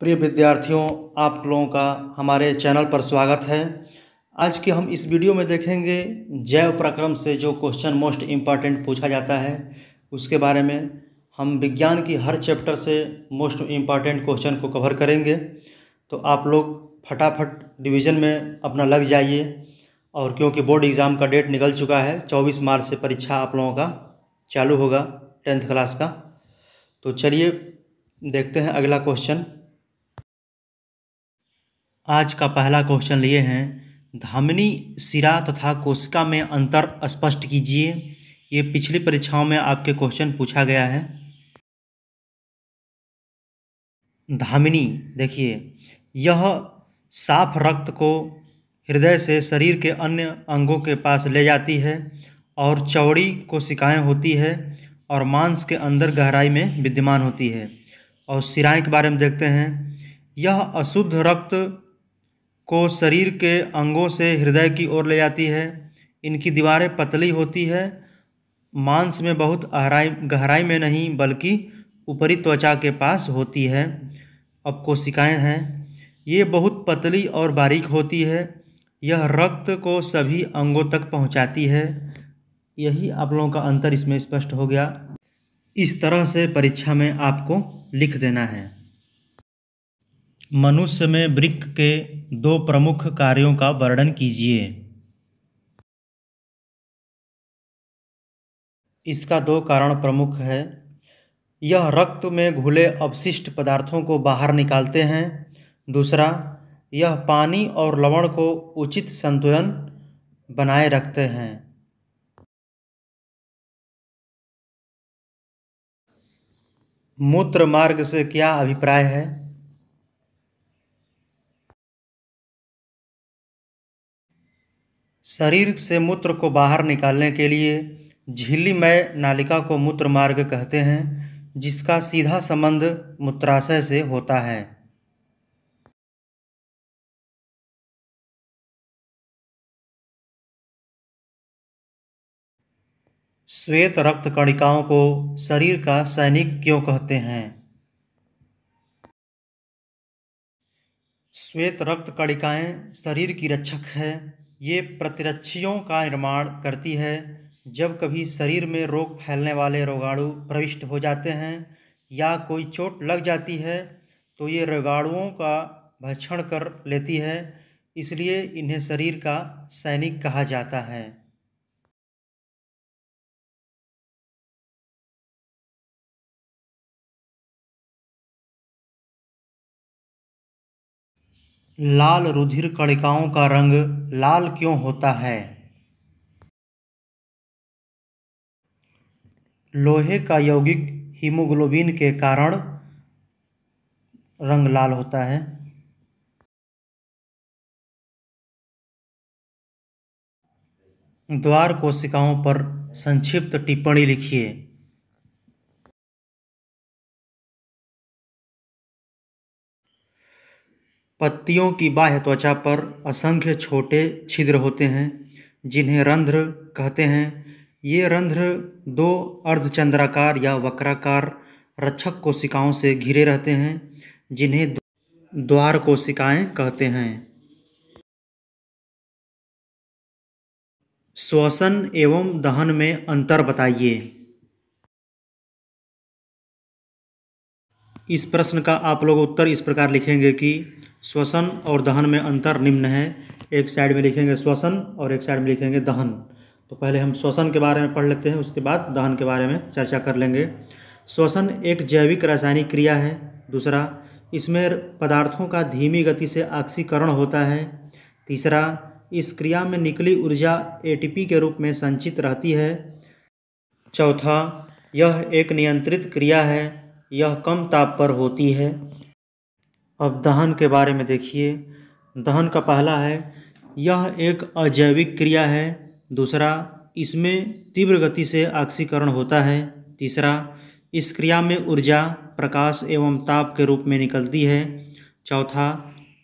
प्रिय विद्यार्थियों आप लोगों का हमारे चैनल पर स्वागत है आज के हम इस वीडियो में देखेंगे जैव प्रक्रम से जो क्वेश्चन मोस्ट इम्पॉर्टेंट पूछा जाता है उसके बारे में हम विज्ञान की हर चैप्टर से मोस्ट इम्पॉर्टेंट क्वेश्चन को कवर करेंगे तो आप लोग फटाफट डिवीज़न में अपना लग जाइए और क्योंकि बोर्ड एग्ज़ाम का डेट निकल चुका है चौबीस मार्च से परीक्षा आप लोगों का चालू होगा टेंथ क्लास का तो चलिए देखते हैं अगला क्वेश्चन आज का पहला क्वेश्चन लिए हैं धमनी सिरा तथा कोशिका में अंतर स्पष्ट कीजिए ये पिछली परीक्षाओं में आपके क्वेश्चन पूछा गया है धामिनी देखिए यह साफ रक्त को हृदय से शरीर के अन्य अंगों के पास ले जाती है और चौड़ी कोशिकाएं होती है और मांस के अंदर गहराई में विद्यमान होती है और सिराएँ के बारे में देखते हैं यह अशुद्ध रक्त को शरीर के अंगों से हृदय की ओर ले जाती है इनकी दीवारें पतली होती है मांस में बहुत अहराई गहराई में नहीं बल्कि ऊपरी त्वचा के पास होती है अब कोशिकाएँ हैं ये बहुत पतली और बारीक होती है यह रक्त को सभी अंगों तक पहुंचाती है यही आप लोगों का अंतर इसमें स्पष्ट हो गया इस तरह से परीक्षा में आपको लिख देना है मनुष्य में वृक्ष के दो प्रमुख कार्यों का वर्णन कीजिए इसका दो कारण प्रमुख है यह रक्त में घुले अवशिष्ट पदार्थों को बाहर निकालते हैं दूसरा यह पानी और लवण को उचित संतुलन बनाए रखते हैं मूत्र मार्ग से क्या अभिप्राय है शरीर से मूत्र को बाहर निकालने के लिए झिल्लीमय नालिका को मूत्र मार्ग कहते हैं जिसका सीधा संबंध मूत्राशय से होता है श्वेत रक्त कणिकाओं को शरीर का सैनिक क्यों कहते हैं श्वेत रक्त कणिकाएं शरीर की रक्षक है ये प्रतिरक्षियों का निर्माण करती है जब कभी शरीर में रोग फैलने वाले रोगाणु प्रविष्ट हो जाते हैं या कोई चोट लग जाती है तो ये रोगाणुओं का भक्षण कर लेती है इसलिए इन्हें शरीर का सैनिक कहा जाता है लाल रुधिर कणिकाओं का रंग लाल क्यों होता है लोहे का यौगिक हीमोग्लोबिन के कारण रंग लाल होता है द्वार कोशिकाओं पर संक्षिप्त टिप्पणी लिखिए पत्तियों की बाह्य त्वचा पर असंख्य छोटे छिद्र होते हैं जिन्हें रंध्र कहते हैं ये रंध्र दो अर्धचंद्राकार या वक्राकार रक्षक कोशिकाओं से घिरे रहते हैं जिन्हें द्वार कोशिकाएं कहते हैं श्वसन एवं दहन में अंतर बताइए इस प्रश्न का आप लोग उत्तर इस प्रकार लिखेंगे कि श्वसन और दहन में अंतर निम्न है एक साइड में लिखेंगे श्वसन और एक साइड में लिखेंगे दहन तो पहले हम श्वसन के बारे में पढ़ लेते हैं उसके बाद दहन के बारे में चर्चा कर लेंगे श्वसन एक जैविक रासायनिक क्रिया है दूसरा इसमें पदार्थों का धीमी गति से ऑक्सीकरण होता है तीसरा इस क्रिया में निकली ऊर्जा एटीपी के रूप में संचित रहती है चौथा यह एक नियंत्रित क्रिया है यह कम ताप पर होती है अब दहन के बारे में देखिए दहन का पहला है यह एक अजैविक क्रिया है दूसरा इसमें तीव्र गति से ऑक्सीकरण होता है तीसरा इस क्रिया में ऊर्जा प्रकाश एवं ताप के रूप में निकलती है चौथा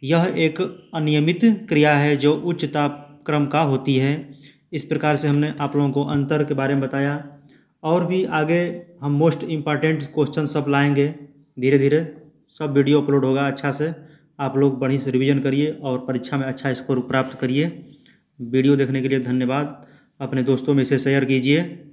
यह एक अनियमित क्रिया है जो उच्च तापक्रम का होती है इस प्रकार से हमने आप लोगों को अंतर के बारे में बताया और भी आगे हम मोस्ट इम्पॉर्टेंट क्वेश्चन सब लाएंगे धीरे धीरे सब वीडियो अपलोड होगा अच्छा से आप लोग बढ़िया से रिविजन करिए और परीक्षा में अच्छा स्कोर प्राप्त करिए वीडियो देखने के लिए धन्यवाद अपने दोस्तों में इसे शेयर कीजिए